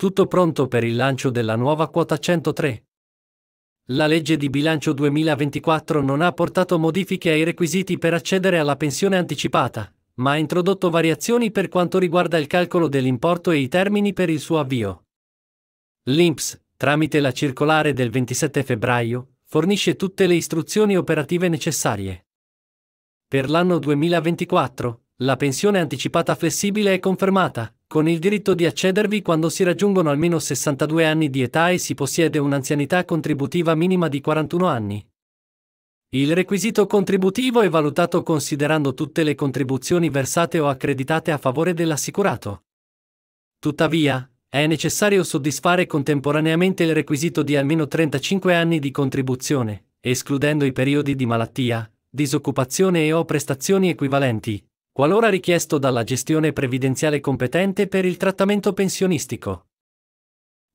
Tutto pronto per il lancio della nuova quota 103. La legge di bilancio 2024 non ha portato modifiche ai requisiti per accedere alla pensione anticipata, ma ha introdotto variazioni per quanto riguarda il calcolo dell'importo e i termini per il suo avvio. L'INPS, tramite la circolare del 27 febbraio, fornisce tutte le istruzioni operative necessarie. Per l'anno 2024, la pensione anticipata flessibile è confermata, con il diritto di accedervi quando si raggiungono almeno 62 anni di età e si possiede un'anzianità contributiva minima di 41 anni. Il requisito contributivo è valutato considerando tutte le contribuzioni versate o accreditate a favore dell'assicurato. Tuttavia, è necessario soddisfare contemporaneamente il requisito di almeno 35 anni di contribuzione, escludendo i periodi di malattia, disoccupazione e o prestazioni equivalenti, qualora richiesto dalla gestione previdenziale competente per il trattamento pensionistico.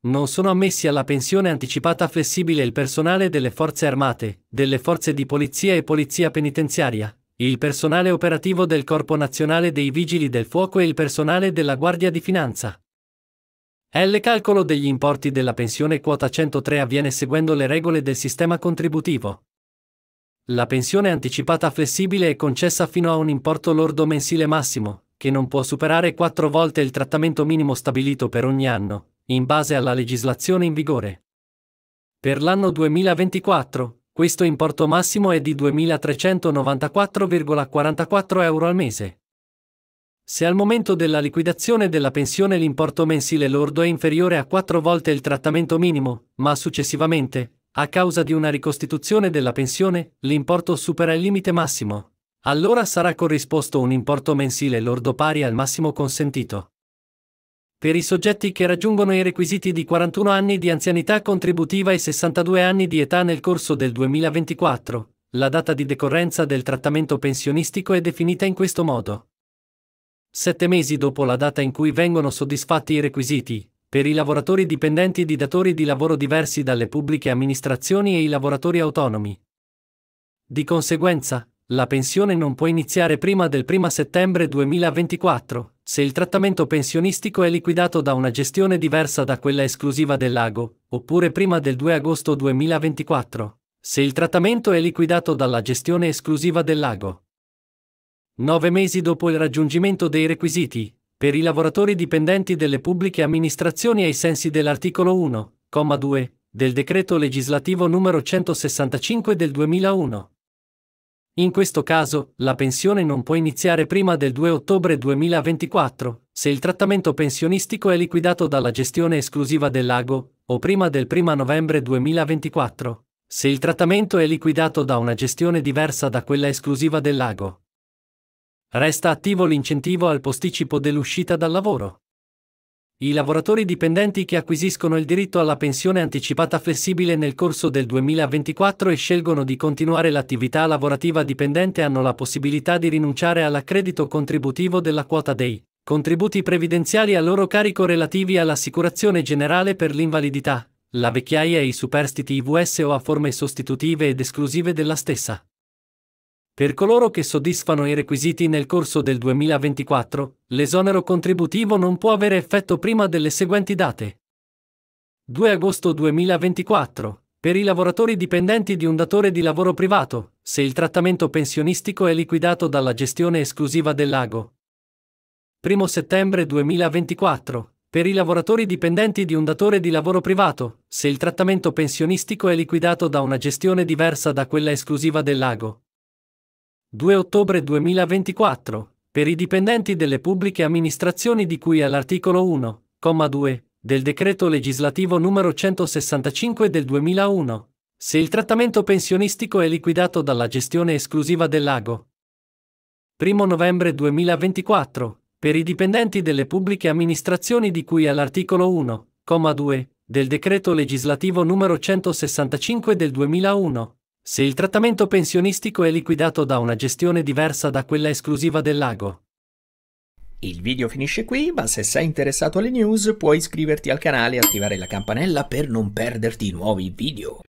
Non sono ammessi alla pensione anticipata flessibile il personale delle forze armate, delle forze di polizia e polizia penitenziaria, il personale operativo del Corpo Nazionale dei Vigili del Fuoco e il personale della Guardia di Finanza. Il calcolo degli importi della pensione quota 103 avviene seguendo le regole del sistema contributivo. La pensione anticipata flessibile è concessa fino a un importo lordo mensile massimo, che non può superare quattro volte il trattamento minimo stabilito per ogni anno, in base alla legislazione in vigore. Per l'anno 2024, questo importo massimo è di 2.394,44 euro al mese. Se al momento della liquidazione della pensione l'importo mensile lordo è inferiore a quattro volte il trattamento minimo, ma successivamente, a causa di una ricostituzione della pensione, l'importo supera il limite massimo. Allora sarà corrisposto un importo mensile lordo pari al massimo consentito. Per i soggetti che raggiungono i requisiti di 41 anni di anzianità contributiva e 62 anni di età nel corso del 2024, la data di decorrenza del trattamento pensionistico è definita in questo modo. Sette mesi dopo la data in cui vengono soddisfatti i requisiti, per i lavoratori dipendenti di datori di lavoro diversi dalle pubbliche amministrazioni e i lavoratori autonomi. Di conseguenza, la pensione non può iniziare prima del 1 settembre 2024, se il trattamento pensionistico è liquidato da una gestione diversa da quella esclusiva dell'ago, oppure prima del 2 agosto 2024, se il trattamento è liquidato dalla gestione esclusiva dell'ago. Nove mesi dopo il raggiungimento dei requisiti, per i lavoratori dipendenti delle pubbliche amministrazioni ai sensi dell'articolo 1, comma 2, del decreto legislativo n. 165 del 2001. In questo caso, la pensione non può iniziare prima del 2 ottobre 2024, se il trattamento pensionistico è liquidato dalla gestione esclusiva del lago, o prima del 1 novembre 2024, se il trattamento è liquidato da una gestione diversa da quella esclusiva del lago. Resta attivo l'incentivo al posticipo dell'uscita dal lavoro. I lavoratori dipendenti che acquisiscono il diritto alla pensione anticipata flessibile nel corso del 2024 e scelgono di continuare l'attività lavorativa dipendente hanno la possibilità di rinunciare all'accredito contributivo della quota dei contributi previdenziali a loro carico relativi all'assicurazione generale per l'invalidità, la vecchiaia e i superstiti IVS o a forme sostitutive ed esclusive della stessa. Per coloro che soddisfano i requisiti nel corso del 2024, l'esonero contributivo non può avere effetto prima delle seguenti date. 2 agosto 2024. Per i lavoratori dipendenti di un datore di lavoro privato, se il trattamento pensionistico è liquidato dalla gestione esclusiva dell'ago. 1 settembre 2024. Per i lavoratori dipendenti di un datore di lavoro privato, se il trattamento pensionistico è liquidato da una gestione diversa da quella esclusiva dell'ago. 2 ottobre 2024, per i dipendenti delle pubbliche amministrazioni di cui all'articolo 1, comma 2, del decreto legislativo n. 165 del 2001, se il trattamento pensionistico è liquidato dalla gestione esclusiva dell'ago. 1 novembre 2024, per i dipendenti delle pubbliche amministrazioni di cui all'articolo 1, comma 2, del decreto legislativo n. 165 del 2001, se il trattamento pensionistico è liquidato da una gestione diversa da quella esclusiva del lago. Il video finisce qui, ma se sei interessato alle news puoi iscriverti al canale e attivare la campanella per non perderti nuovi video.